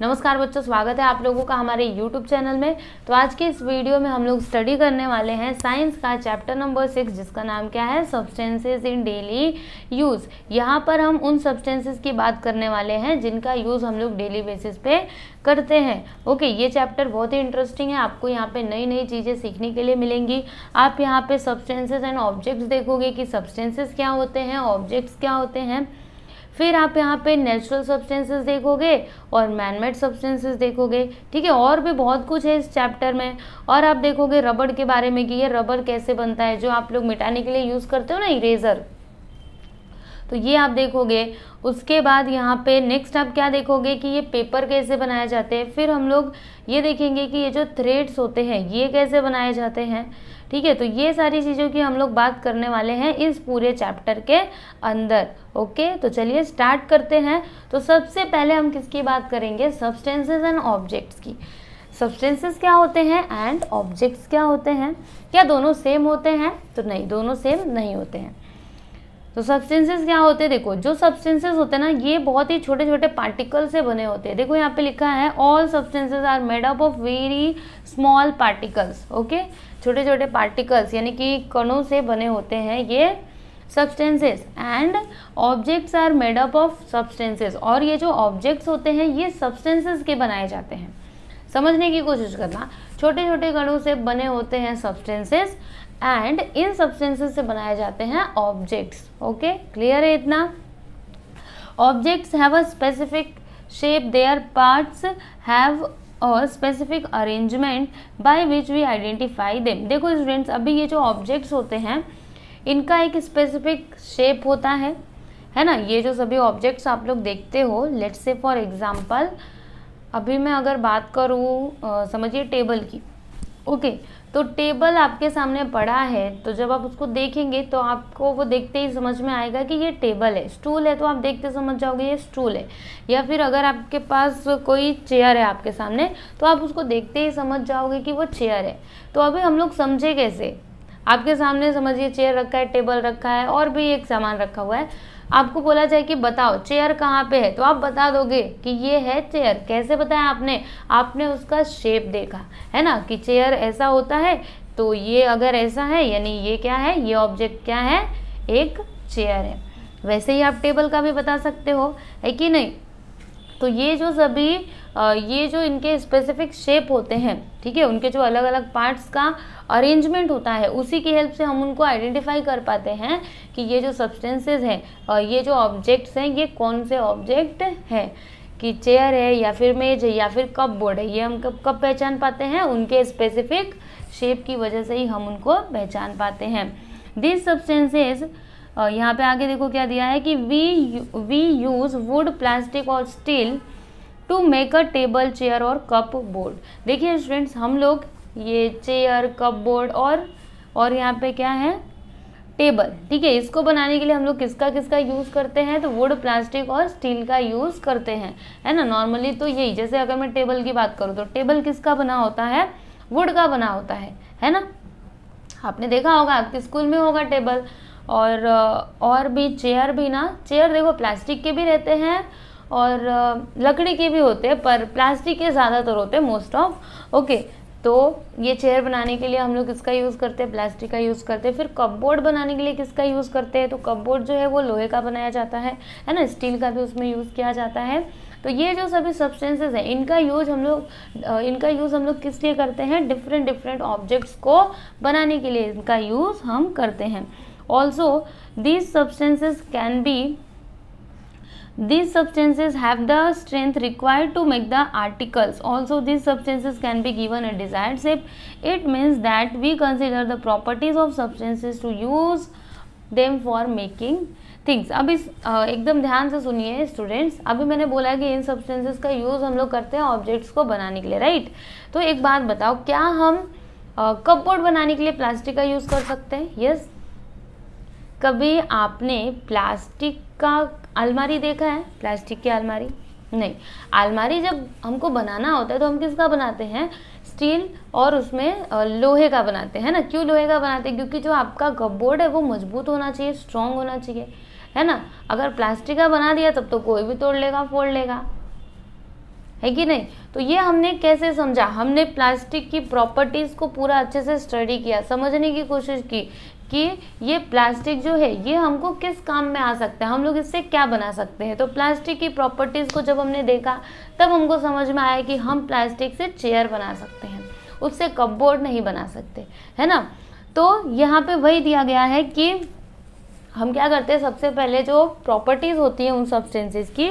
नमस्कार बच्चों स्वागत है आप लोगों का हमारे YouTube चैनल में तो आज के इस वीडियो में हम लोग स्टडी करने वाले हैं साइंस का चैप्टर नंबर सिक्स जिसका नाम क्या है सब्सटेंसेस इन डेली यूज़ यहाँ पर हम उन सब्सटेंसेस की बात करने वाले हैं जिनका यूज़ हम लोग डेली बेसिस पे करते हैं ओके ये चैप्टर बहुत ही इंटरेस्टिंग है आपको यहाँ पर नई नई चीज़ें सीखने के लिए मिलेंगी आप यहाँ पर सब्सटेंसेज एंड ऑब्जेक्ट्स देखोगे कि सब्सटेंसेज क्या होते हैं ऑब्जेक्ट्स क्या होते हैं फिर आप यहाँ पे नेचुरल सब्सटेंसेस देखोगे और मैनमेड सब्सटेंसेस देखोगे ठीक है और भी बहुत कुछ है इस चैप्टर में और आप देखोगे रबड़ के बारे में कि ये रबड़ कैसे बनता है जो आप लोग मिटाने के लिए यूज़ करते हो ना इरेजर तो ये आप देखोगे उसके बाद यहाँ पे नेक्स्ट आप क्या देखोगे कि ये पेपर कैसे बनाए जाते हैं फिर हम लोग ये देखेंगे कि ये जो थ्रेड्स होते हैं ये कैसे बनाए जाते हैं ठीक है तो ये सारी चीज़ों की हम लोग बात करने वाले हैं इस पूरे चैप्टर के अंदर ओके तो चलिए स्टार्ट करते हैं तो सबसे पहले हम किसकी बात करेंगे सब्सटेंसेज एंड ऑब्जेक्ट्स की सब्सटेंसेस क्या होते हैं एंड ऑब्जेक्ट्स क्या होते हैं क्या दोनों सेम होते हैं तो नहीं दोनों सेम नहीं होते हैं तो सब्सटेंसेस क्या होते हैं देखो जो सब्सटेंसेस होते हैं ना ये बहुत ही छोटे छोटे पार्टिकल से बने होते हैं देखो यहाँ पे लिखा है all substances are made up of very small particles okay छोटे छोटे पार्टिकल्स यानी कि कणों से बने होते हैं ये substances and objects are made up of substances और ये जो ऑब्जेक्ट्स होते हैं ये सब्सटेंसेस के बनाए जाते हैं समझने की कोशिश करना छोटे छोटे कणों से बने होते हैं सब्सटेंसेस एंड इन सब्सटेंसेस से बनाए जाते हैं ऑब्जेक्ट्स ओके क्लियर है इतना objects have a specific shape their parts have और specific arrangement by which we identify them देखो स्टूडेंट्स अभी ये जो ऑब्जेक्ट्स होते हैं इनका एक स्पेसिफिक शेप होता है है ना ये जो सभी ऑब्जेक्ट्स आप लोग देखते हो लेट्स से फॉर एग्जांपल अभी मैं अगर बात करूँ समझिए टेबल की ओके okay. तो टेबल आपके सामने पड़ा है तो जब आप उसको देखेंगे तो आपको वो देखते ही समझ में आएगा कि ये टेबल है स्टूल है तो आप देखते समझ जाओगे ये स्टूल है या फिर अगर आपके पास कोई चेयर है आपके सामने तो आप उसको देखते ही समझ जाओगे कि वो चेयर है तो अभी हम लोग समझे कैसे आपके सामने समझिए चेयर रखा है टेबल रखा है और भी एक सामान रखा हुआ है आपको बोला जाए कि बताओ चेयर कहाँ पे है तो आप बता दोगे कि ये है चेयर कैसे बताया आपने आपने उसका शेप देखा है ना कि चेयर ऐसा होता है तो ये अगर ऐसा है यानी ये क्या है ये ऑब्जेक्ट क्या है एक चेयर है वैसे ही आप टेबल का भी बता सकते हो है कि नहीं तो ये जो सभी ये जो इनके स्पेसिफिक शेप होते हैं ठीक है उनके जो अलग अलग पार्ट्स का अरेंजमेंट होता है उसी की हेल्प से हम उनको आइडेंटिफाई कर पाते हैं कि ये जो सब्सटेंसेस हैं ये जो ऑब्जेक्ट्स हैं ये कौन से ऑब्जेक्ट हैं कि चेयर है या फिर मेज है या फिर कप बोर्ड है ये हम कब कब पहचान पाते हैं उनके स्पेसिफिक शेप की वजह से ही हम उनको पहचान पाते हैं दिस सब्सटेंसेज यहाँ पे आगे देखो क्या दिया है कि we we use wood plastic और steel to make a table chair और कप बोर्ड देखिए स्टूडेंट्स हम लोग ये चेयर कप बोर्ड और और यहाँ पे क्या है टेबल ठीक है इसको बनाने के लिए हम लोग किसका किसका यूज़ करते हैं तो वुड प्लास्टिक और स्टील का यूज़ करते हैं है ना नॉर्मली तो यही जैसे अगर मैं टेबल की बात करूँ तो टेबल किसका बना होता है वुड का बना होता है है ना आपने देखा होगा आपके स्कूल में होगा टेबल और और भी चेयर भी ना चेयर देखो प्लास्टिक के भी रहते हैं और लकड़ी के भी होते हैं पर प्लास्टिक के ज़्यादातर होते हैं मोस्ट ऑफ ओके तो ये चेयर बनाने के लिए हम लोग किसका यूज़ करते हैं प्लास्टिक का यूज़ करते हैं फिर कपबोर्ड बनाने के लिए किसका यूज़ करते हैं तो कपबोर्ड जो है वो लोहे का बनाया जाता है है ना स्टील का भी उसमें यूज़ किया जाता है तो ये जो सभी सब्सटेंसेस हैं इनका यूज हम लोग इनका यूज़ हम लोग किस लिए करते हैं डिफरेंट डिफरेंट ऑब्जेक्ट्स को बनाने के लिए इनका यूज़ हम करते हैं also these substances can be these substances have the strength required to make the articles also these substances can be given a desired shape it means that we consider the properties of substances to use them for making things अभी एकदम ध्यान से सुनिए students अभी मैंने बोला कि इन substances का यूज़ हम लोग करते हैं ऑब्जेक्ट्स को बनाने के लिए राइट तो एक बात बताओ क्या हम कपबोर्ड बनाने के लिए प्लास्टिक का यूज़ कर सकते हैं यस कभी आपने प्लास्टिक का अलमारी देखा है प्लास्टिक की अलमारी नहीं अलमारी जब हमको बनाना होता है तो हम किसका बनाते हैं स्टील और उसमें लोहे का बनाते हैं ना क्यों लोहे का बनाते हैं क्योंकि जो आपका कपबोर्ड है वो मजबूत होना चाहिए स्ट्रांग होना चाहिए है ना अगर प्लास्टिक का बना दिया तब तो कोई भी तोड़ लेगा फोड़ लेगा है कि नहीं तो ये हमने कैसे समझा हमने प्लास्टिक की प्रॉपर्टीज़ को पूरा अच्छे से स्टडी किया समझने की कोशिश की कि ये प्लास्टिक जो है ये हमको किस काम में आ सकता है हम लोग इससे क्या बना सकते हैं तो प्लास्टिक की प्रॉपर्टीज़ को जब हमने देखा तब हमको समझ में आया कि हम प्लास्टिक से चेयर बना सकते हैं उससे कपबोर्ड नहीं बना सकते है ना तो यहाँ पे वही दिया गया है कि हम क्या करते हैं सबसे पहले जो प्रॉपर्टीज़ होती हैं उन सब्सटेंसेज की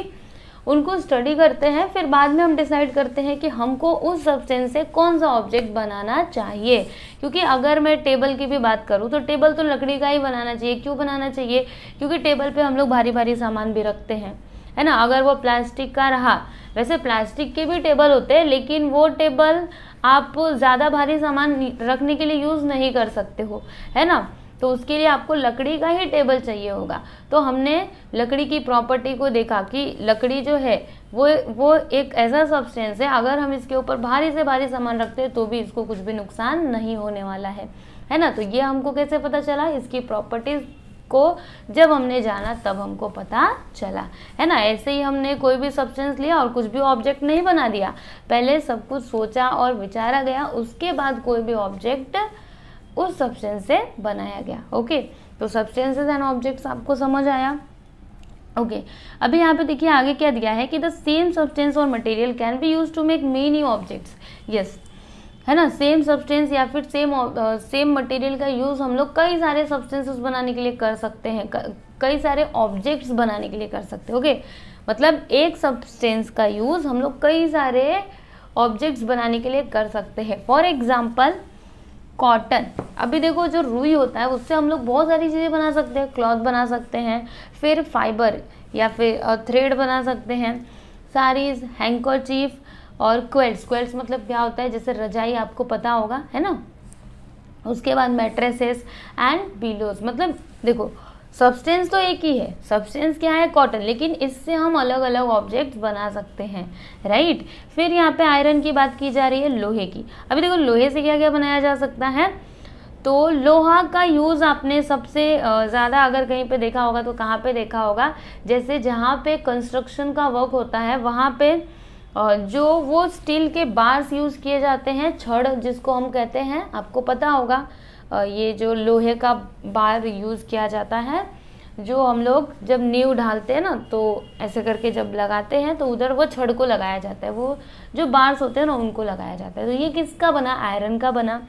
उनको स्टडी करते हैं फिर बाद में हम डिसाइड करते हैं कि हमको उस सब्सटेंस से कौन सा ऑब्जेक्ट बनाना चाहिए क्योंकि अगर मैं टेबल की भी बात करूँ तो टेबल तो लकड़ी का ही बनाना चाहिए क्यों बनाना चाहिए क्योंकि टेबल पर हम लोग भारी भारी सामान भी रखते हैं है ना अगर वो प्लास्टिक का रहा वैसे प्लास्टिक के भी टेबल होते हैं लेकिन वो टेबल आप ज़्यादा भारी सामान रखने के लिए यूज़ नहीं कर सकते हो है ना तो उसके लिए आपको लकड़ी का ही टेबल चाहिए होगा तो हमने लकड़ी की प्रॉपर्टी को देखा कि लकड़ी जो है वो वो एक ऐसा सब्सटेंस है अगर हम इसके ऊपर भारी से भारी सामान रखते हैं तो भी इसको कुछ भी नुकसान नहीं होने वाला है है ना तो ये हमको कैसे पता चला इसकी प्रॉपर्टीज़ को जब हमने जाना तब हमको पता चला है ना ऐसे ही हमने कोई भी सब्सटेंस लिया और कुछ भी ऑब्जेक्ट नहीं बना दिया पहले सब कुछ सोचा और विचारा गया उसके बाद कोई भी ऑब्जेक्ट उस सब्सटेंस से बनाया गया ओके तो सब्सटेंसेज एंड ऑब्जेक्ट्स आपको समझ आया ओके okay. अभी यहाँ पे देखिए आगे क्या दिया है कि द सेम सब्सटेंस और material can be use to make many objects yes है ना सेम सब्सटेंस या फिर सेम सेम मटेरियल का यूज़ हम लोग कई सारे सब्सटेंसेस बनाने के लिए कर सकते हैं कई सारे ऑब्जेक्ट्स बनाने के लिए कर सकते हैं ओके okay? मतलब एक सब्सटेंस का यूज़ हम लोग कई सारे ऑब्जेक्ट्स बनाने के लिए कर सकते हैं फॉर एग्जाम्पल कॉटन अभी देखो जो रुई होता है उससे हम लोग बहुत सारी चीज़ें बना सकते हैं क्लॉथ बना सकते हैं फिर फाइबर या फिर थ्रेड बना सकते हैं हैंकर हैंकरचीफ और क्वेल्स क्वेल्स मतलब क्या होता है जैसे रजाई आपको पता होगा है ना उसके बाद मेट्रेसेस एंड बिलोज मतलब देखो सब्सटेंस तो एक ही है सब्सटेंस क्या है कॉटन लेकिन इससे हम अलग अलग ऑब्जेक्ट्स बना सकते हैं राइट फिर यहाँ पे आयरन की बात की जा रही है लोहे की अभी देखो लोहे से क्या क्या बनाया जा सकता है तो लोहा का यूज़ आपने सबसे ज़्यादा अगर कहीं पे देखा होगा तो कहाँ पे देखा होगा जैसे जहाँ पे कंस्ट्रक्शन का वर्क होता है वहाँ पे जो वो स्टील के बार्स यूज़ किए जाते हैं छड़ जिसको हम कहते हैं आपको पता होगा ये जो लोहे का बार यूज़ किया जाता है जो हम लोग जब नींव ढालते हैं ना तो ऐसे करके जब लगाते हैं तो उधर वो छड़ को लगाया जाता है वो जो बार्स होते हैं ना उनको लगाया जाता है तो ये किसका बना आयरन का बना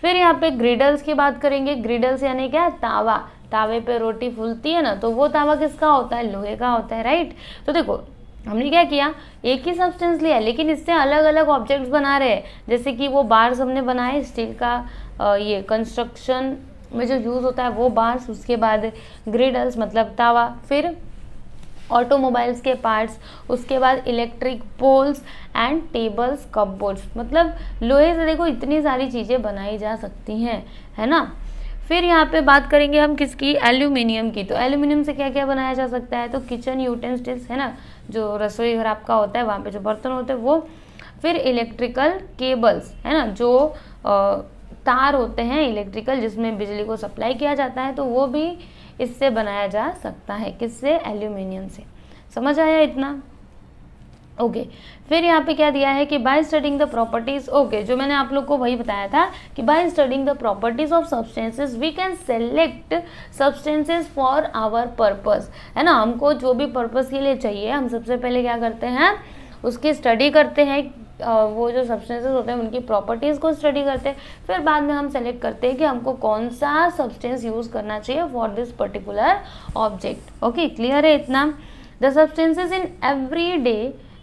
फिर यहाँ पे ग्रिडल्स की बात करेंगे ग्रिडल्स यानी क्या तावा तावे पे रोटी फूलती है ना तो वो तावा किसका होता है लोहे का होता है राइट तो देखो हमने क्या किया एक ही सब्सटेंस लिया लेकिन इससे अलग अलग ऑब्जेक्ट्स बना रहे हैं जैसे कि वो बार्स हमने बनाए स्टील का ये कंस्ट्रक्शन में जो यूज़ होता है वो बार्स उसके बाद ग्रिडल्स मतलब तावा फिर ऑटोमोबाइल्स के पार्ट्स उसके बाद electric poles and tables cupboards मतलब लोहे से देखो इतनी सारी चीज़ें बनाई जा सकती हैं है ना फिर यहाँ पे बात करेंगे हम किसकी एल्यूमिनियम की तो एल्यूमिनियम से क्या क्या बनाया जा सकता है तो किचन यूटेंसिल्स है ना जो रसोई घर आपका होता है वहाँ पे जो बर्तन होते हैं वो फिर इलेक्ट्रिकल केबल्स है ना जो आ, तार होते हैं इलेक्ट्रिकल जिसमें बिजली को सप्लाई किया जाता है तो वो भी इससे बनाया जा सकता है किससे एल्यूमिनियम से समझ आया इतना ओके okay. फिर यहाँ पे क्या दिया है कि by studying the properties okay जो मैंने आप लोग को वही बताया था कि by studying the properties of substances we can select substances for our purpose है ना हमको जो भी पर्पस के लिए चाहिए हम सबसे पहले क्या करते हैं उसकी स्टडी करते हैं वो जो सब्सटेंसेस होते हैं उनकी प्रॉपर्टीज़ को स्टडी करते हैं फिर बाद में हम सेलेक्ट करते हैं कि हमको कौन सा सब्सटेंस यूज़ करना चाहिए for this particular object okay clear है इतना the substances in every day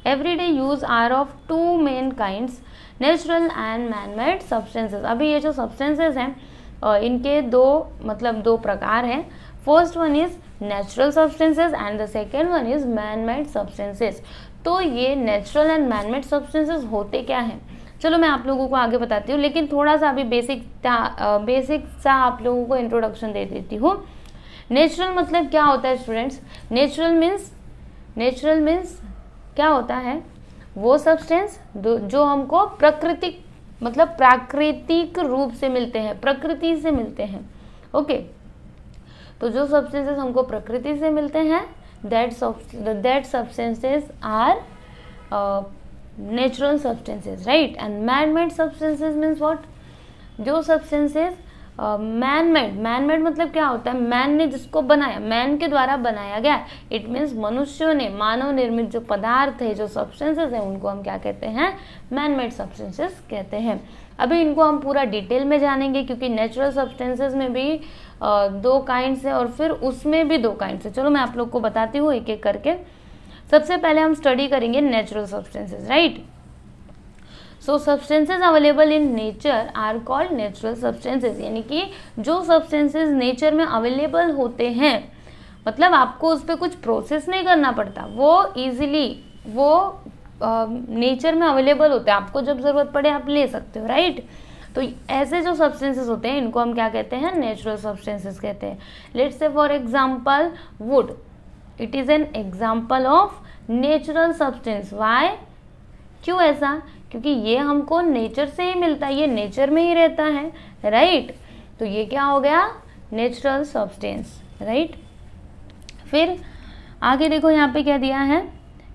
everyday use are of two main kinds natural and manmade substances अभी ये जो सब्सटेंसेस हैं इनके दो मतलब दो प्रकार हैं first one is natural substances and the second one is manmade substances तो ये नेचुरल एंड मैनमेड सब्सटेंसेस होते क्या हैं चलो मैं आप लोगों को आगे बताती हूँ लेकिन थोड़ा सा अभी बेसिक बेसिक सा आप लोगों को इंट्रोडक्शन दे देती हूँ नेचुरल मतलब क्या होता है students natural means natural means क्या होता है वो सब्सटेंस जो हमको प्राकृतिक मतलब प्राकृतिक रूप से मिलते हैं प्रकृति से मिलते हैं ओके तो जो सब्सटेंसेस हमको प्रकृति से मिलते हैं that that substances are natural substances right and manmade substances means what जो substances man made man made मतलब क्या होता है मैन ने जिसको बनाया मैन के द्वारा बनाया गया इट मीन्स मनुष्यों ने मानव निर्मित जो पदार्थ है जो सब्सटेंसेस हैं उनको हम क्या कहते हैं मैन मेड सब्सटेंसेस कहते हैं अभी इनको हम पूरा डिटेल में जानेंगे क्योंकि नेचुरल सब्सटेंसेस में भी दो काइंड्स है और फिर उसमें भी दो काइंड्स है चलो मैं आप लोग को बताती हूँ एक एक करके सबसे पहले हम स्टडी करेंगे natural substances right so substances available in nature are called natural substances यानी कि जो सब्सटेंसेज नेचर में अवेलेबल होते हैं मतलब आपको उस पर कुछ प्रोसेस नहीं करना पड़ता वो ईजिली वो नेचर uh, में अवेलेबल होते हैं आपको जब ज़रूरत पड़े आप ले सकते हो राइट तो ऐसे जो सब्सटेंसेस होते हैं इनको हम क्या कहते हैं नेचुरल सब्सटेंसेस कहते हैं let's say for example wood it is an example of natural substance why क्यों ऐसा क्योंकि ये हमको नेचर से ही मिलता है ये नेचर में ही रहता है राइट तो ये क्या हो गया नेचुरल सब्सटेंस राइट फिर आगे देखो यहाँ पे क्या दिया है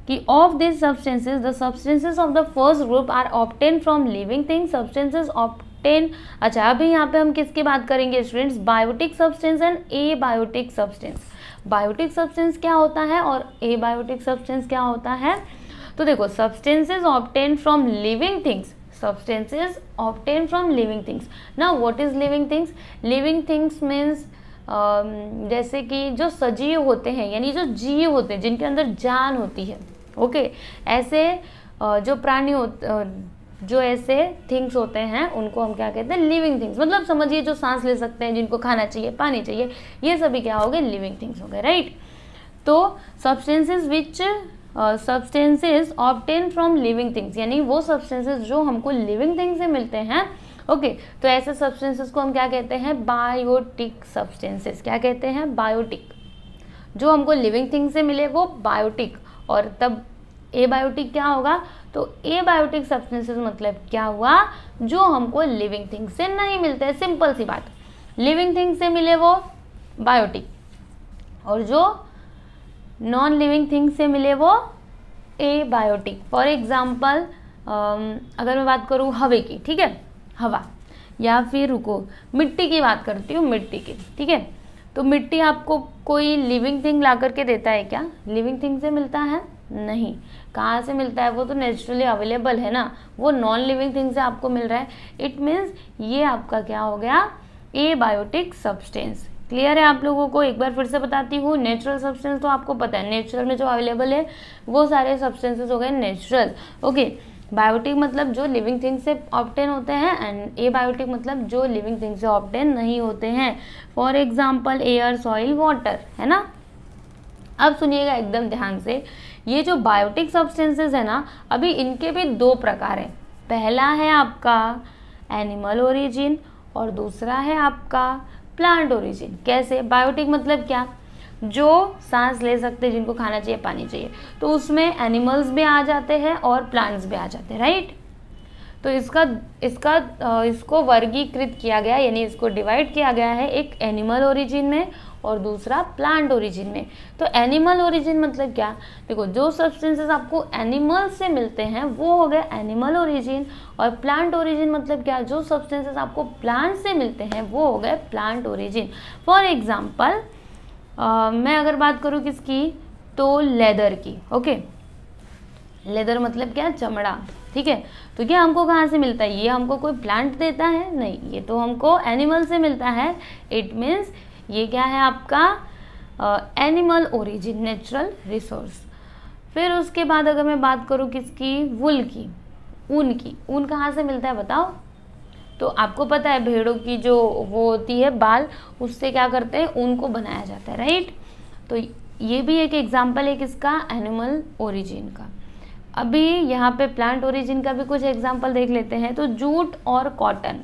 कि of this substances the substances of the first group are obtain from living thing substances obtain अच्छा अभी यहाँ पे हम किसकी बात करेंगे students biotic substance and abiotic substance biotic substance क्या होता है और ए बायोटिक सब्सटेंस क्या होता है तो देखो substances obtain from living things substances obtain from living things ना what is living things living things means जैसे कि जो सजीव होते हैं यानी जो जीव होते हैं जिनके अंदर जान होती है ओके okay? ऐसे जो प्राणी जो ऐसे थिंग्स होते हैं उनको हम क्या कहते हैं लिविंग थिंग्स मतलब समझिए जो सांस ले सकते हैं जिनको खाना चाहिए पानी चाहिए ये सभी क्या हो गए लिविंग थिंग्स हो गए राइट तो substances which substances obtain from living things यानी वो सब्सटेंसेज जो हमको लिविंग थिंग से मिलते हैं ओके okay, तो ऐसे सब्सटेंसेज को हम क्या कहते हैं बायोटिक सब्सटेंसेज क्या कहते हैं बायोटिक जो हमको लिविंग थिंग से मिले वो बायोटिक और तब ए बायोटिक क्या होगा तो ए बायोटिक सब्सटेंसेज मतलब क्या हुआ जो हमको लिविंग थिंग से नहीं मिलते सिंपल सी बात लिविंग थिंग से मिले वो बायोटिक और जो नॉन लिविंग थिंग से मिले वो ए बायोटिक फॉर एग्जाम्पल अगर मैं बात करूँ हवे की ठीक है हवा या फिर रुको मिट्टी की बात करती हूँ मिट्टी की ठीक है तो मिट्टी आपको कोई लिविंग थिंग ला करके देता है क्या लिविंग थिंग से मिलता है नहीं कहाँ से मिलता है वो तो नेचुरली अवेलेबल है ना वो नॉन लिविंग थिंग से आपको मिल रहा है इट मीन्स ये आपका क्या हो गया ए बायोटिक सब्सटेंस क्लियर है आप लोगों को एक बार फिर से बताती हूँ नेचुरल सब्सटेंस तो आपको पता है नेचुरल में जो अवेलेबल है वो सारे सब्सटेंसेस हो गए नेचुरल ओके बायोटिक मतलब जो लिविंग थिंग से ऑप्टेन होते हैं एंड ए बायोटिक मतलब जो लिविंग थिंग से ऑप्टेन नहीं होते हैं for example air soil water है ना अब सुनिएगा एकदम ध्यान से ये जो बायोटिक सब्सटेंसेस है ना अभी इनके भी दो प्रकार हैं पहला है आपका एनिमल ओरिजिन और दूसरा है आपका प्लांट ओरिजिन कैसे बायोटिक मतलब क्या जो सांस ले सकते हैं जिनको खाना चाहिए पानी चाहिए तो उसमें एनिमल्स भी आ जाते हैं और प्लांट्स भी आ जाते हैं राइट तो इसका इसका इसको वर्गीकृत किया गया यानी इसको डिवाइड किया गया है एक एनिमल ओरिजिन में और दूसरा प्लांट ओरिजिन में तो एनिमल ओरिजिन मतलब क्या देखो जो सब्सटेंसेस आपको एनिमल से मिलते हैं वो हो गए एनिमल ओरिजिन और प्लांट ओरिजिन मतलब क्या जो सब्सटेंसेस आपको प्लांट से मिलते हैं वो हो गए प्लांट ओरिजिन फॉर एग्जाम्पल मैं अगर बात करूँ किसकी तो लेदर की ओके okay? लेदर मतलब क्या चमड़ा ठीक है तो ये हमको कहाँ से मिलता है ये हमको कोई प्लांट देता है नहीं ये तो हमको एनिमल से मिलता है इट मीन्स ये क्या है आपका एनिमल ओरिजिन नेचुरल रिसोर्स फिर उसके बाद अगर मैं बात करूँ किसकी वुल की ऊन की ऊन कहाँ से मिलता है बताओ तो आपको पता है भेड़ों की जो वो होती है बाल उससे क्या करते हैं ऊन को बनाया जाता है राइट तो ये भी एक एग्जाम्पल है किसका एनिमल ओरिजिन का अभी यहाँ पे प्लांट ओरिजिन का भी कुछ एग्जाम्पल देख लेते हैं तो जूट और कॉटन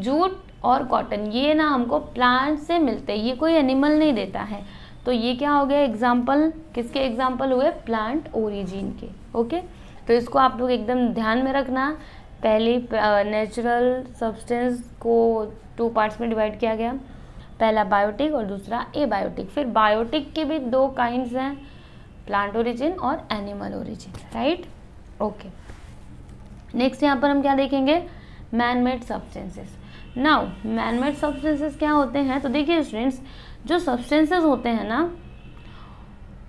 जूट और कॉटन ये ना हमको प्लांट से मिलते ये कोई एनिमल नहीं देता है तो ये क्या हो गया एग्जाम्पल किसके एग्जाम्पल हुए प्लांट ओरिजिन के ओके तो इसको आप लोग एकदम ध्यान में रखना पहले नेचुरल सब्सटेंस को टू पार्ट्स में डिवाइड किया गया पहला बायोटिक और दूसरा ए बायोटिक फिर बायोटिक के भी दो काइंड्स हैं प्लांट ओरिजिन और animal origin right okay next यहाँ पर हम क्या देखेंगे man made substances now manmade substances क्या होते हैं तो देखिए स्टूडेंट्स जो सब्सटेंसेस होते हैं ना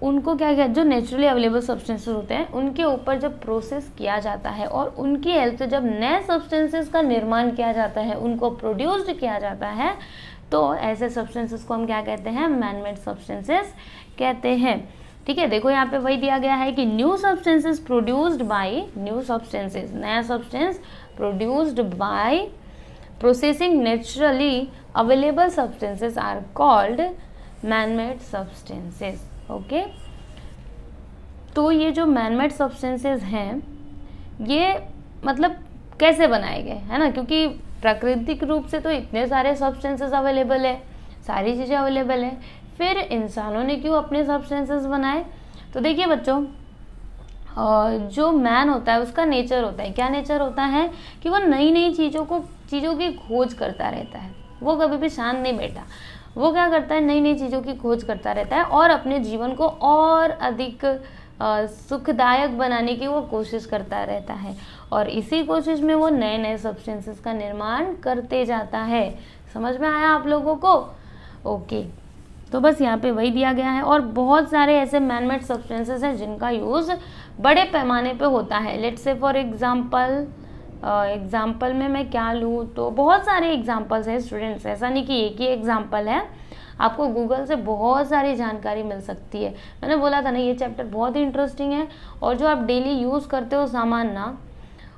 उनको क्या कहते जो नेचुरली अवेलेबल सब्सटेंसेस होते हैं उनके ऊपर जब प्रोसेस किया जाता है और उनकी हेल्प से जब नए सब्सटेंसेस का निर्माण किया जाता है उनको प्रोड्यूस्ड किया जाता है तो ऐसे सब्सटेंसेस को हम क्या कहते हैं मैनमेड सब्सटेंसेस कहते हैं ठीक है देखो यहाँ पे वही दिया गया है कि new substances produced by new substances नया substance produced by processing naturally available substances are called manmade substances okay तो ये जो मैनमेड सब्सटेंसेस हैं ये मतलब कैसे बनाए गए है ना क्योंकि प्राकृतिक रूप से तो इतने सारे सब्सटेंसेस अवेलेबल है सारी चीज़ें अवेलेबल है फिर इंसानों ने क्यों अपने सब्सटेंसेस बनाए तो देखिए बच्चों जो मैन होता है उसका नेचर होता है क्या नेचर होता है कि वो नई नई चीज़ों को चीज़ों की खोज करता रहता है वो कभी भी शांत नहीं बैठा वो क्या करता है नई नई चीज़ों की खोज करता रहता है और अपने जीवन को और अधिक सुखदायक बनाने की वो कोशिश करता रहता है और इसी कोशिश में वो नए नए सब्सटेंसेस का निर्माण करते जाता है समझ में आया आप लोगों को ओके तो बस यहाँ पे वही दिया गया है और बहुत सारे ऐसे मैनमेड सब्सटेंसेस हैं जिनका यूज़ बड़े पैमाने पे होता है let's say for example example में मैं क्या लूँ तो बहुत सारे एग्ज़ाम्पल्स हैं स्टूडेंट्स ऐसा नहीं कि एक ही एग्ज़ाम्पल है आपको गूगल से बहुत सारी जानकारी मिल सकती है मैंने बोला था ना ये चैप्टर बहुत ही इंटरेस्टिंग है और जो आप डेली यूज़ करते हो सामान ना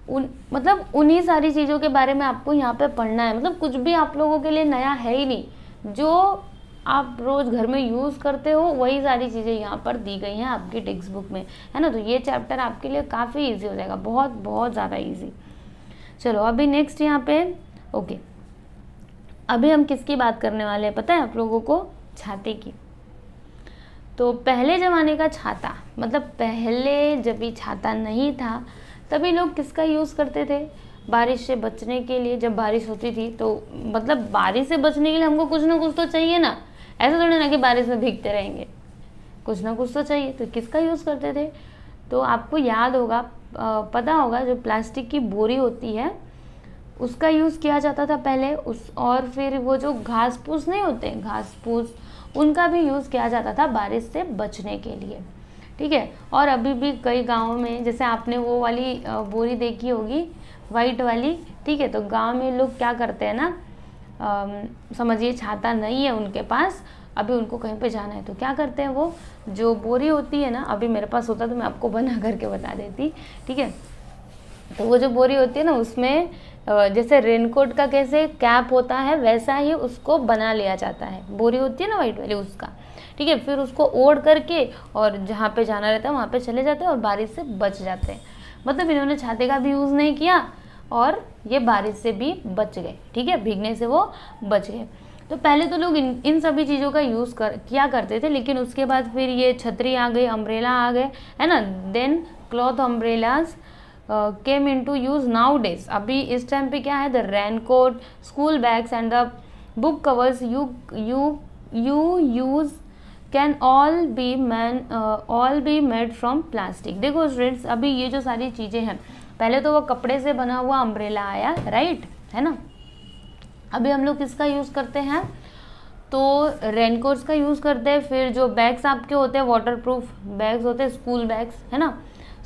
उन मतलब उन्हीं सारी चीज़ों के बारे में आपको यहाँ पे पढ़ना है मतलब कुछ भी आप लोगों के लिए नया है ही नहीं जो आप रोज़ घर में यूज़ करते हो वही सारी चीज़ें यहाँ पर दी गई हैं आपकी टेक्स्ट बुक में है ना तो ये चैप्टर आपके लिए काफ़ी ईजी हो जाएगा बहुत बहुत ज़्यादा ईजी चलो अभी नेक्स्ट यहाँ पे ओके अभी हम किसकी बात करने वाले हैं पता है आप लोगों को छाते की तो पहले ज़माने का छाता मतलब पहले जब भी छाता नहीं था तभी लोग किसका यूज़ करते थे बारिश से बचने के लिए जब बारिश होती थी तो मतलब बारिश से बचने के लिए हमको कुछ ना कुछ तो चाहिए ना ऐसा थोड़ा ना कि बारिश में भीगते रहेंगे कुछ ना कुछ तो चाहिए तो किसका यूज़ करते थे तो आपको याद होगा पता होगा जो प्लास्टिक की बोरी होती है उसका यूज़ किया जाता था पहले उस और फिर वो जो घास फूस नहीं होते घास फूस उनका भी यूज़ किया जाता था बारिश से बचने के लिए ठीक है और अभी भी कई गाँव में जैसे आपने वो वाली बोरी देखी होगी वाइट वाली ठीक है तो गांव में लोग क्या करते हैं ना समझिए छाता नहीं है उनके पास अभी उनको कहीं पे जाना है तो क्या करते हैं वो जो बोरी होती है ना अभी मेरे पास होता तो मैं आपको बना करके बता देती ठीक है तो वो जो बोरी होती है ना उसमें जैसे रेनकोट का कैसे कैप होता है वैसा ही उसको बना लिया जाता है बोरी होती है ना वाइट वाली उसका ठीक है फिर उसको ओढ़ करके और जहाँ पे जाना रहता है वहाँ पे चले जाते हैं और बारिश से बच जाते हैं मतलब इन्होंने छाते का भी यूज़ नहीं किया और ये बारिश से भी बच गए ठीक है भीगने से वो बच गए तो पहले तो लोग इन इन सभी चीज़ों का यूज़ कर किया करते थे लेकिन उसके बाद फिर ये छतरी आ गई अम्ब्रेला आ गए है ना then cloth umbrellas came into use nowadays अभी इस टाइम पे क्या है the raincoat school bags and the book covers you you you use can all be man all be made from plastic देखो students अभी ये जो सारी चीज़ें हैं पहले तो वो कपड़े से बना हुआ अम्ब्रेला आया राइट है ना अभी हम लोग किसका यूज़ करते हैं तो रेनकोट्स का यूज़ करते हैं फिर जो बैग्स आपके होते हैं वाटर प्रूफ बैग्स होते हैं स्कूल बैग्स है ना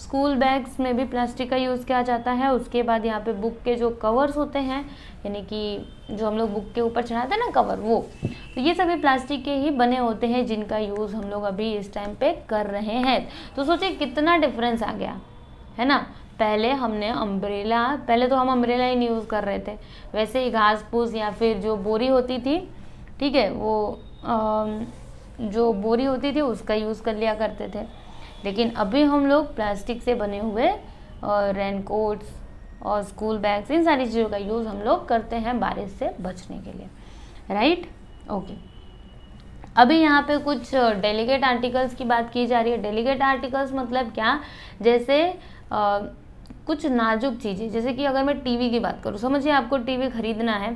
स्कूल बैग्स में भी प्लास्टिक का यूज़ किया जाता है उसके बाद यहाँ पे बुक के जो कवर्स होते हैं यानी कि जो हम लोग बुक के ऊपर चढ़ाते हैं ना कवर वो तो ये सभी प्लास्टिक के ही बने होते हैं जिनका यूज़ हम लोग अभी इस टाइम पे कर रहे हैं तो सोचिए कितना डिफरेंस आ गया है ना पहले हमने अम्ब्रेला पहले तो हम अम्ब्रेला ही नहीं यूज़ कर रहे थे वैसे ही घास फूस या फिर जो बोरी होती थी ठीक है वो आ, जो बोरी होती थी उसका यूज़ कर लिया करते थे लेकिन अभी हम लोग प्लास्टिक से बने हुए रेनकोट्स रेन कोट्स और स्कूल बैग्स इन सारी चीज़ों का यूज़ हम लोग करते हैं बारिश से बचने के लिए राइट ओके अभी यहाँ पे कुछ डेलीगेट आर्टिकल्स की बात की जा रही है डेलीगेट आर्टिकल्स मतलब क्या जैसे आ, कुछ नाजुक चीज़ें जैसे कि अगर मैं टीवी की बात करूँ समझिए आपको टीवी खरीदना है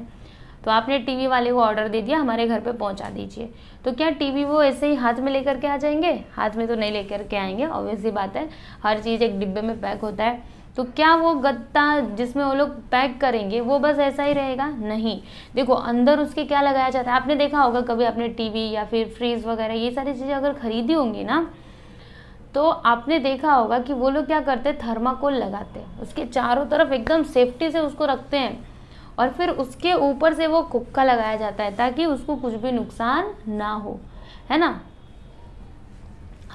तो आपने टीवी वाले को ऑर्डर दे दिया हमारे घर पे पहुंचा दीजिए तो क्या टीवी वो ऐसे ही हाथ में लेकर के आ जाएंगे हाथ में तो नहीं लेकर के आएंगे ऑब्वियसली बात है हर चीज़ एक डिब्बे में पैक होता है तो क्या वो गत्ता जिसमें वो लोग पैक करेंगे वो बस ऐसा ही रहेगा नहीं देखो अंदर उसके क्या लगाया जाता है आपने देखा होगा कभी आपने टीवी या फिर फ्रिज वगैरह ये सारी चीज़ें अगर खरीदी होंगी ना तो आपने देखा होगा कि वो लोग क्या करते हैं थर्माकोल लगाते हैं उसके चारों तरफ एकदम सेफ्टी से उसको रखते हैं और फिर उसके ऊपर से वो कुक्का लगाया जाता है ताकि उसको कुछ भी नुकसान ना हो है ना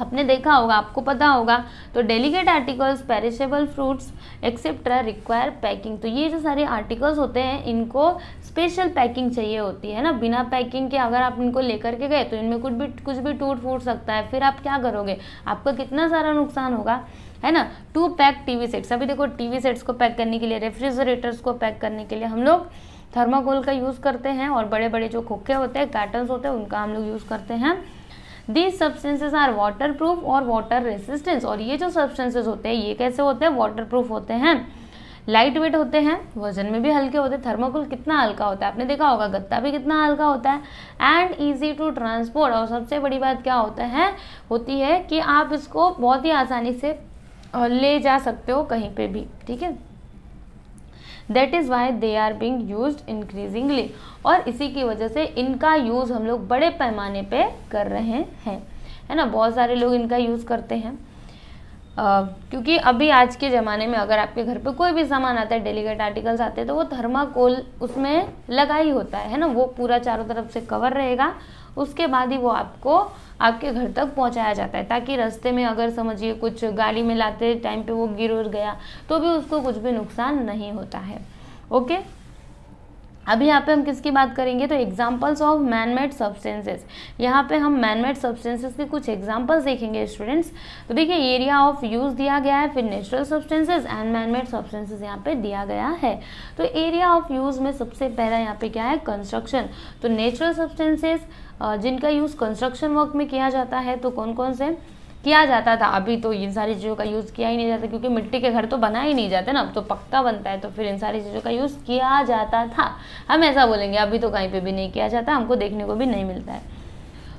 आपने देखा होगा आपको पता होगा तो delicate articles perishable fruits etcetera require packing तो ये जो सारे आर्टिकल्स होते हैं इनको स्पेशल पैकिंग चाहिए होती है ना बिना पैकिंग के अगर आप इनको लेकर के गए तो इनमें कुछ भी कुछ भी टूट फूट सकता है फिर आप क्या करोगे आपका कितना सारा नुकसान होगा है ना टू पैक टी सेट्स अभी देखो टी सेट्स को पैक करने के लिए रेफ्रिजरेटर्स को पैक करने के लिए हम लोग थर्माकोल का यूज़ करते हैं और बड़े बड़े जो खोखे होते हैं कार्टन्स होते हैं उनका हम लोग यूज़ करते हैं these substances are waterproof और वाटर रेसिस्टेंस और ये जो सब्सटेंसेज होते हैं ये कैसे होते हैं वाटर प्रूफ होते हैं लाइट वेट होते हैं वजन में भी हल्के होते हैं थर्माकोल कितना हल्का होता है आपने देखा होगा गत्ता भी कितना हल्का होता है एंड ईजी टू ट्रांसपोर्ट और सबसे बड़ी बात क्या होता है होती है कि आप इसको बहुत ही आसानी से ले जा सकते हो कहीं पे भी ठीक है that is why they are being use increasingly और इसी की वजह से इनका यूज़ हम लोग बड़े पैमाने पे कर रहे हैं है ना बहुत सारे लोग इनका यूज़ करते हैं Uh, क्योंकि अभी आज के ज़माने में अगर आपके घर पे कोई भी सामान आता है डेलीगेट आर्टिकल्स आते हैं तो वो थर्माकोल उसमें लगा ही होता है है ना वो पूरा चारों तरफ से कवर रहेगा उसके बाद ही वो आपको आपके घर तक पहुंचाया जाता है ताकि रास्ते में अगर समझिए कुछ गाड़ी में लाते टाइम पे वो गिर गया तो भी उसको कुछ भी नुकसान नहीं होता है ओके अब यहाँ पे हम किसकी बात करेंगे तो एग्जांपल्स ऑफ मैनमेड सब्सटेंसेस यहाँ पे हम मैनमेड सब्सटेंसेस के कुछ एग्जांपल्स देखेंगे स्टूडेंट्स तो देखिए एरिया ऑफ यूज़ दिया गया है फिर natural substances and manmade substances यहाँ पे दिया गया है तो एरिया ऑफ यूज़ में सबसे पहला यहाँ पे क्या है कंस्ट्रक्शन तो नेचुरल सब्सटेंसेज जिनका यूज़ कंस्ट्रक्शन वर्क में किया जाता है तो कौन कौन से किया जाता था अभी तो इन सारी चीज़ों का यूज़ किया ही नहीं जाता क्योंकि मिट्टी के घर तो बना ही नहीं जाते ना अब तो पक्का बनता है तो फिर इन सारी चीज़ों का यूज़ किया जाता था हम ऐसा बोलेंगे अभी तो कहीं पर भी नहीं किया जाता हमको देखने को भी नहीं मिलता है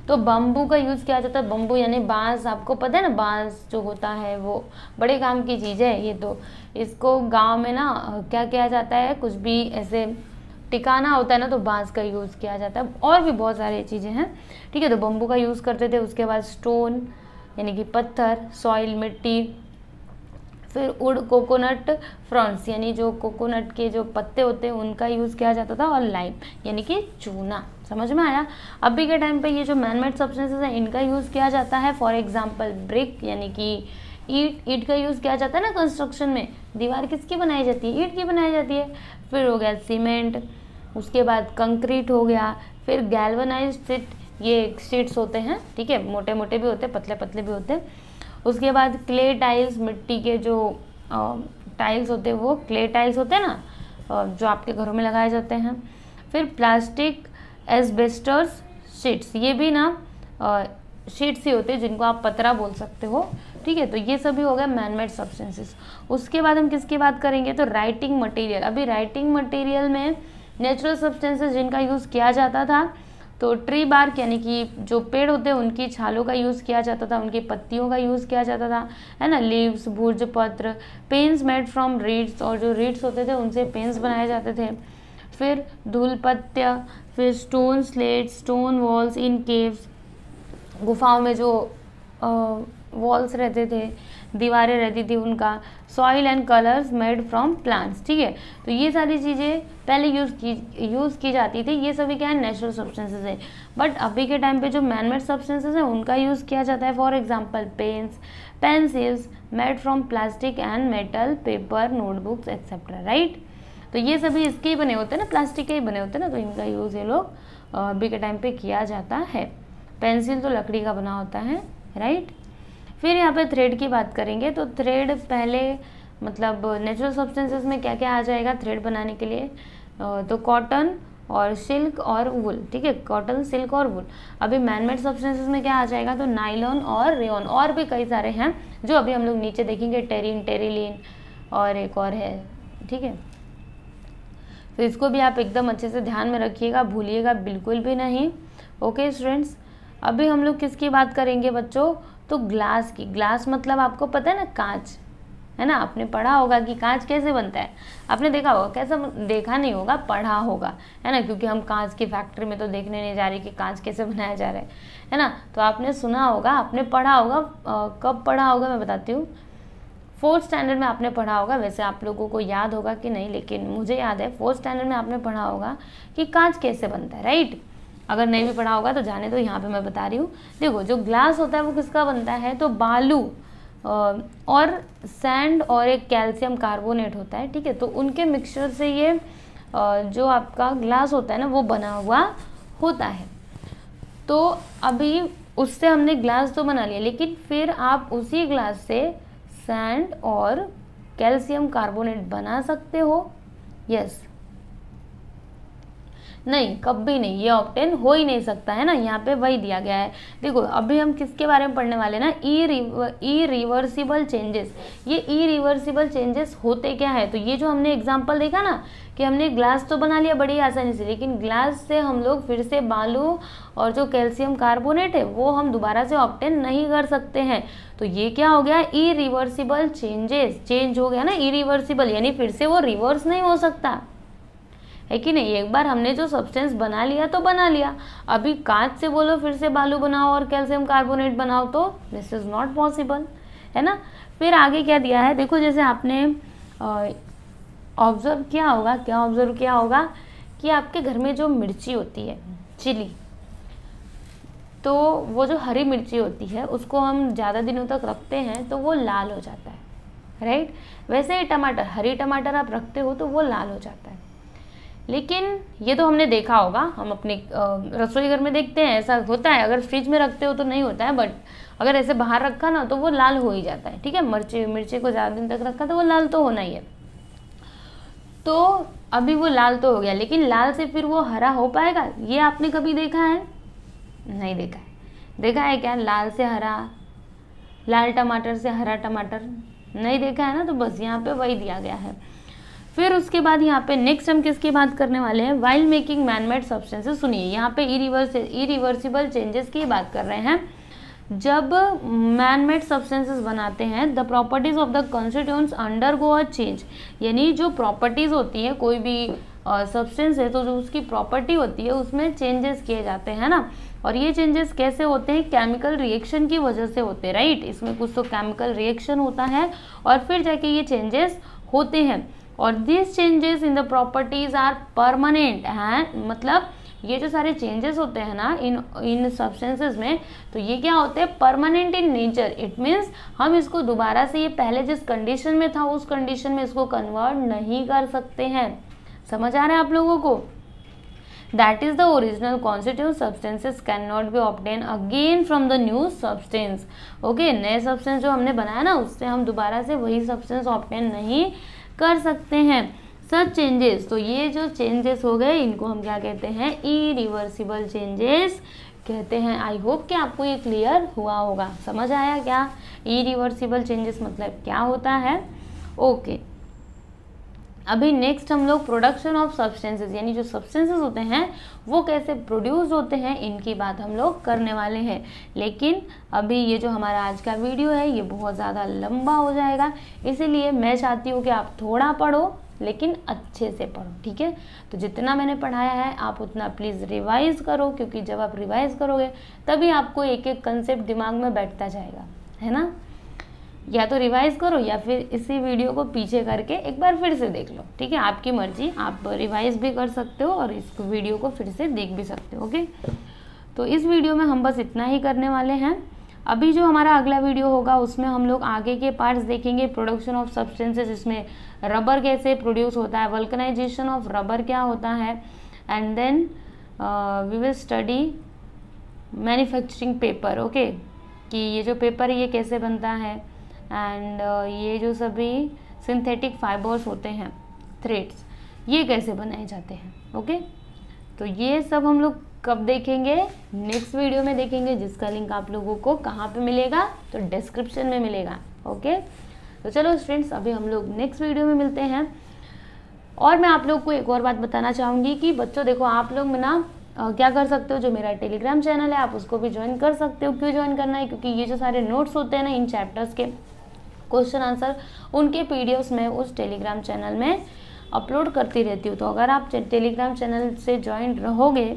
तो बम्बू का यूज़ किया जाता है बम्बू यानी बांस आपको पता है ना बांस जो होता है वो बड़े काम की चीज़ है ये तो इसको गांव में ना क्या किया जाता है कुछ भी ऐसे टिकाना होता है ना तो बांस का यूज़ किया जाता है और भी बहुत सारी चीज़ें हैं ठीक है तो बम्बू का यूज़ करते थे उसके बाद स्टोन यानी कि पत्थर सॉइल मिट्टी फिर उड़ कोकोनट फ्रॉन्स यानी जो कोकोनट के जो पत्ते होते हैं उनका यूज़ किया जाता था और लाइम यानी कि चूना समझ में आया अभी के टाइम पे ये जो मैनमेड सब्सटेंसेस हैं इनका यूज़ किया जाता है फॉर एग्जांपल ब्रिक यानी कि ईट ईट का यूज़ किया जाता है ना कंस्ट्रक्शन में दीवार किसकी बनाई जाती है ईट की बनाई जाती है फिर हो गया सीमेंट उसके बाद कंक्रीट हो गया फिर गैलवनाइज ये सीड्स होते हैं ठीक है मोटे मोटे भी होते हैं पतले पतले भी होते हैं उसके बाद क्ले टाइल्स मिट्टी के जो टाइल्स होते हैं वो क्ले टाइल्स होते हैं ना जो आपके घरों में लगाए जाते हैं फिर प्लास्टिक एसबेस्टर्स शीट्स ये भी ना शीट्स ही होते हैं जिनको आप पतरा बोल सकते हो ठीक है तो ये सभी हो गए मैनमेड सब्सटेंसेस उसके बाद हम किसकी बात करेंगे तो राइटिंग मटेरियल अभी राइटिंग मटेरियल में नेचुरल सब्सटेंसेस जिनका यूज़ किया जाता था तो ट्री बार्क यानी कि जो पेड़ होते हैं उनकी छालों का यूज़ किया जाता था उनकी पत्तियों का यूज़ किया जाता था है ना लीव्स भुर्ज पत्र पेंस मेड फ्रॉम रीड्स और जो रीड्स होते थे उनसे पेंस बनाए जाते थे फिर धूल फिर stone slate stone walls in caves गुफाओं में जो आ, वॉल्स रहते थे दीवारें रहती थी उनका soil and colours made from plants ठीक है तो ये सारी चीज़ें पहले यूज़ की यूज़ की जाती थी ये सभी क्या है नेचुरल सब्सटेंसेस है बट अभी के टाइम पे जो मैनमेड सब्सटेंसेस हैं उनका यूज़ किया जाता है for example pens pencils made from plastic and metal paper notebooks etcetera right तो ये सभी इसके ही बने होते हैं ना प्लास्टिक के ही बने होते हैं ना तो इनका यूज़ ये लोग अभी के टाइम पर किया जाता है पेंसिल तो लकड़ी का बना होता है राइट फिर यहाँ पे थ्रेड की बात करेंगे तो थ्रेड पहले मतलब नेचुरल सब्सटेंसेस में क्या क्या आ जाएगा थ्रेड बनाने के लिए तो कॉटन और सिल्क और वुल ठीक है कॉटन सिल्क और वुल अभी मैनमेड सब्सटेंसेस में क्या आ जाएगा तो नाइलॉन और रेन और भी कई सारे हैं जो अभी हम लोग नीचे देखेंगे टेरिन टेरिलिन और एक और है ठीक है तो इसको भी आप एकदम अच्छे से ध्यान में रखिएगा भूलिएगा बिल्कुल भी नहीं ओके स्टूडेंट्स अभी हम लोग किसकी बात करेंगे बच्चों तो ग्लास की ग्लास मतलब आपको पता है ना कांच है ना आपने पढ़ा होगा कि कांच कैसे बनता है आपने देखा होगा कैसा देखा नहीं होगा पढ़ा होगा है ना क्योंकि हम कांच की फैक्ट्री में तो देखने नहीं जा रहे कि कांच कैसे बनाया जा रहा है है ना तो आपने सुना होगा आपने पढ़ा होगा आ, कब पढ़ा होगा मैं बताती हूँ फोर्थ स्टैंडर्ड में आपने पढ़ा होगा वैसे आप लोगों को याद होगा कि नहीं लेकिन मुझे याद है फोर्थ स्टैंडर्ड में आपने पढ़ा होगा कि कांच कैसे बनता है राइट अगर नहीं भी पढ़ा होगा तो जाने दो यहाँ पे मैं बता रही हूँ देखो जो ग्लास होता है वो किसका बनता है तो बालू और सैंड और एक कैल्शियम कार्बोनेट होता है ठीक है तो उनके मिक्सचर से ये जो आपका ग्लास होता है ना वो बना हुआ होता है तो अभी उससे हमने ग्लास तो बना लिया लेकिन फिर आप उसी ग्लास से सैंड और कैल्शियम कार्बोनेट बना सकते हो यस नहीं कभी नहीं ये ऑप्टेन हो ही नहीं सकता है ना यहाँ पे वही दिया गया है देखो अभी हम किसके बारे में पढ़ने वाले ना ई ई रिवर्सिबल चेंजेस ये ई रिवर्सिबल चेंजेस होते क्या है तो ये जो हमने एग्जाम्पल देखा ना कि हमने ग्लास तो बना लिया बड़ी आसानी से लेकिन ग्लास से हम लोग फिर से बालू और जो कैल्शियम कार्बोनेट है वो हम दोबारा से ऑप्टेन नहीं कर सकते हैं तो ये क्या हो गया ई रिवर्सिबल चेंजेस चेंज हो गया ना ई रिवर्सिबल यानी फिर से वो रिवर्स नहीं हो सकता है कि नहीं एक बार हमने जो सब्सटेंस बना लिया तो बना लिया अभी कांच से बोलो फिर से बालू बनाओ और कैल्शियम कार्बोनेट बनाओ तो दिस इज़ नॉट पॉसिबल है ना फिर आगे क्या दिया है देखो जैसे आपने ऑब्जर्व किया होगा क्या ऑब्जर्व किया होगा कि आपके घर में जो मिर्ची होती है चिली तो वो जो हरी मिर्ची होती है उसको हम ज़्यादा दिनों तक रखते हैं तो वो लाल हो जाता है राइट वैसे ही टमाटर हरी टमाटर आप रखते हो तो वो लाल हो जाता है लेकिन ये तो हमने देखा होगा हम अपने रसोई घर में देखते हैं ऐसा होता है अगर फ्रिज में रखते हो तो नहीं होता है बट अगर ऐसे बाहर रखा ना तो वो लाल हो ही जाता है ठीक है मिर्ची मिर्ची को ज़्यादा दिन तक रखा तो वो लाल तो होना ही है तो अभी वो लाल तो हो गया लेकिन लाल से फिर वो हरा हो पाएगा ये आपने कभी देखा है नहीं देखा है देखा है क्या लाल से हरा लाल टमाटर से हरा टमाटर नहीं देखा है ना तो बस यहाँ पे वही दिया गया है फिर उसके बाद यहाँ पे नेक्स्ट हम किसकी बात करने वाले हैं वाइल मेकिंग मैनमेड सब्सटेंसेस सुनिए यहाँ पे इरिवर्सिबल चेंजेस की बात कर रहे हैं जब मैनमेड सब्सटेंसेस बनाते हैं the properties of the constituents undergo a change यानी जो प्रॉपर्टीज़ होती है कोई भी सब्सटेंस है तो जो उसकी प्रॉपर्टी होती है उसमें चेंजेस किए जाते हैं ना और ये चेंजेस कैसे होते हैं केमिकल रिएक्शन की वजह से होते हैं राइट इसमें कुछ तो केमिकल रिएक्शन होता है और फिर जाके ये चेंजेस होते हैं और this changes in the properties are permanent हैं मतलब ये जो सारे चेंजेस होते हैं ना इन इन सब्सटेंसेस में तो ये क्या होते हैं permanent in nature it means हम इसको दोबारा से ये पहले जिस कंडीशन में था उस कंडीशन में इसको कन्वर्ट नहीं कर सकते हैं समझ आ रहा है आप लोगों को that is the original constitute substances cannot be obtain again from the new substance okay नए सब्सटेंस जो हमने बनाया ना उससे हम दोबारा से वही सब्सटेंस ऑप्टेन नहीं कर सकते हैं सच चेंजेस तो ये जो चेंजेस हो गए इनको हम क्या कहते हैं ई रिवर्सिबल चेंजेस कहते हैं आई होप कि आपको ये क्लियर हुआ होगा समझ आया क्या ई रिवर्सिबल चेंजेस मतलब क्या होता है ओके okay. अभी नेक्स्ट हम लोग प्रोडक्शन ऑफ सब्सटेंसेस यानी जो सब्सटेंसेस होते हैं वो कैसे प्रोड्यूस होते हैं इनकी बात हम लोग करने वाले हैं लेकिन अभी ये जो हमारा आज का वीडियो है ये बहुत ज़्यादा लंबा हो जाएगा इसीलिए मैं चाहती हूँ कि आप थोड़ा पढ़ो लेकिन अच्छे से पढ़ो ठीक है तो जितना मैंने पढ़ाया है आप उतना प्लीज़ रिवाइज़ करो क्योंकि जब आप रिवाइज़ करोगे तभी आपको एक एक कंसेप्ट दिमाग में बैठता जाएगा है ना या तो रिवाइज़ करो या फिर इसी वीडियो को पीछे करके एक बार फिर से देख लो ठीक है आपकी मर्जी आप रिवाइज़ भी कर सकते हो और इस वीडियो को फिर से देख भी सकते हो ओके तो इस वीडियो में हम बस इतना ही करने वाले हैं अभी जो हमारा अगला वीडियो होगा उसमें हम लोग आगे के पार्ट्स देखेंगे प्रोडक्शन ऑफ सब्सटेंसेज इसमें रबर कैसे प्रोड्यूस होता है वल्कनाइजेशन ऑफ रबर क्या होता है and then we will study manufacturing paper okay कि ये जो पेपर है ये कैसे बनता है एंड uh, ये जो सभी सिंथेटिक फाइबर्स होते हैं थ्रेड्स ये कैसे बनाए जाते हैं ओके तो ये सब हम लोग कब देखेंगे नेक्स्ट वीडियो में देखेंगे जिसका लिंक आप लोगों को कहाँ पे मिलेगा तो डिस्क्रिप्शन में मिलेगा ओके तो चलो स्टूडेंट्स अभी हम लोग नेक्स्ट वीडियो में मिलते हैं और मैं आप लोग को एक और बात बताना चाहूँगी कि बच्चों देखो आप लोग ना क्या कर सकते हो जो मेरा टेलीग्राम चैनल है आप उसको भी ज्वाइन कर सकते हो क्यों ज्वाइन करना है क्योंकि ये जो सारे नोट्स होते हैं ना इन चैप्टर्स के क्वेश्चन आंसर उनके पी में उस टेलीग्राम चैनल में अपलोड करती रहती हूँ तो अगर आप टेलीग्राम चैनल से ज्वाइन रहोगे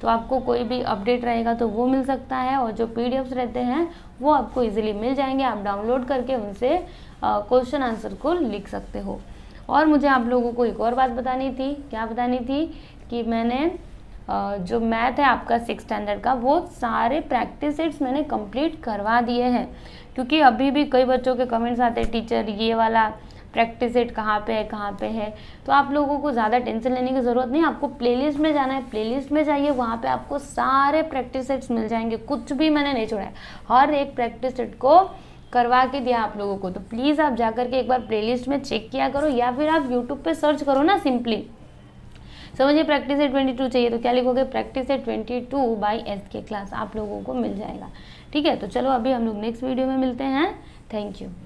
तो आपको कोई भी अपडेट रहेगा तो वो मिल सकता है और जो पी रहते हैं वो आपको इजीली मिल जाएंगे आप डाउनलोड करके उनसे क्वेश्चन आंसर को लिख सकते हो और मुझे आप लोगों को एक और बात बतानी थी क्या बतानी थी कि मैंने जो मैथ है आपका सिक्स स्टैंडर्ड का वो सारे प्रैक्टिस सेट्स मैंने कंप्लीट करवा दिए हैं क्योंकि अभी भी कई बच्चों के कमेंट्स आते हैं टीचर ये वाला प्रैक्टिस सेट कहाँ पे है कहाँ पे है तो आप लोगों को ज़्यादा टेंशन लेने की ज़रूरत नहीं आपको प्लेलिस्ट में जाना है प्लेलिस्ट में जाइए वहाँ पे आपको सारे प्रैक्टिस सेट्स मिल जाएंगे कुछ भी मैंने नहीं छोड़ा है हर एक प्रैक्टिस सेट को करवा के दिया आप लोगों को तो प्लीज़ आप जाकर के एक बार प्लेलिस्ट में चेक किया करो या फिर आप यूट्यूब पे सर्च करो ना सिंपली समझिए प्रैक्टिस है ट्वेंटी टू चाहिए तो क्या लिखोगे प्रैक्टिस है twenty two by S K class आप लोगों को मिल जाएगा ठीक है तो चलो अभी हम लोग नेक्स्ट वीडियो में मिलते हैं थैंक यू